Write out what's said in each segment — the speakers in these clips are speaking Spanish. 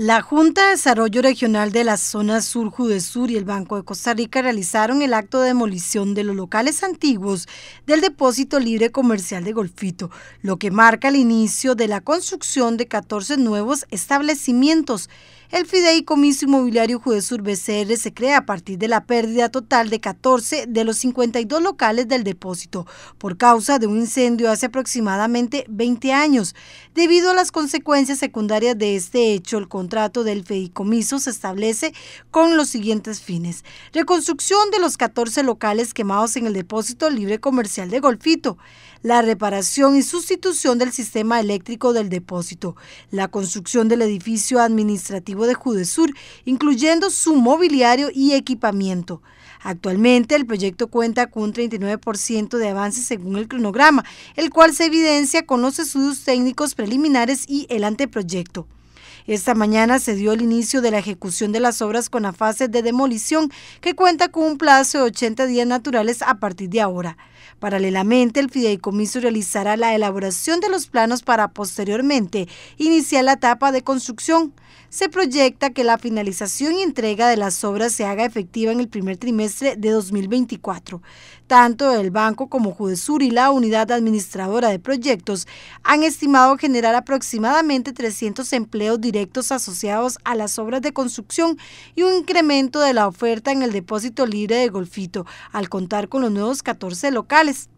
La Junta de Desarrollo Regional de la Zona Sur, Judesur y el Banco de Costa Rica realizaron el acto de demolición de los locales antiguos del Depósito Libre Comercial de Golfito, lo que marca el inicio de la construcción de 14 nuevos establecimientos. El Fideicomiso Inmobiliario Judesur BCR se crea a partir de la pérdida total de 14 de los 52 locales del depósito por causa de un incendio hace aproximadamente 20 años. Debido a las consecuencias secundarias de este hecho, el el contrato del feicomiso se establece con los siguientes fines. Reconstrucción de los 14 locales quemados en el depósito libre comercial de Golfito. La reparación y sustitución del sistema eléctrico del depósito. La construcción del edificio administrativo de Judesur, incluyendo su mobiliario y equipamiento. Actualmente el proyecto cuenta con un 39% de avance según el cronograma, el cual se evidencia con los estudios técnicos preliminares y el anteproyecto. Esta mañana se dio el inicio de la ejecución de las obras con la fase de demolición, que cuenta con un plazo de 80 días naturales a partir de ahora. Paralelamente, el fideicomiso realizará la elaboración de los planos para posteriormente iniciar la etapa de construcción se proyecta que la finalización y entrega de las obras se haga efectiva en el primer trimestre de 2024. Tanto el banco como Judesur y la unidad administradora de proyectos han estimado generar aproximadamente 300 empleos directos asociados a las obras de construcción y un incremento de la oferta en el depósito libre de Golfito, al contar con los nuevos 14 locales.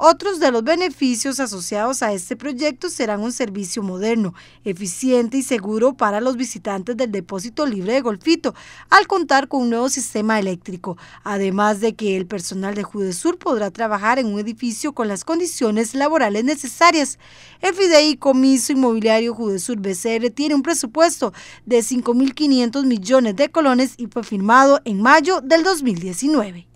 Otros de los beneficios asociados a este proyecto serán un servicio moderno, eficiente y seguro para los visitantes del depósito libre de Golfito, al contar con un nuevo sistema eléctrico, además de que el personal de Judesur podrá trabajar en un edificio con las condiciones laborales necesarias. El Fideicomiso Inmobiliario Judesur BCR tiene un presupuesto de 5.500 millones de colones y fue firmado en mayo del 2019.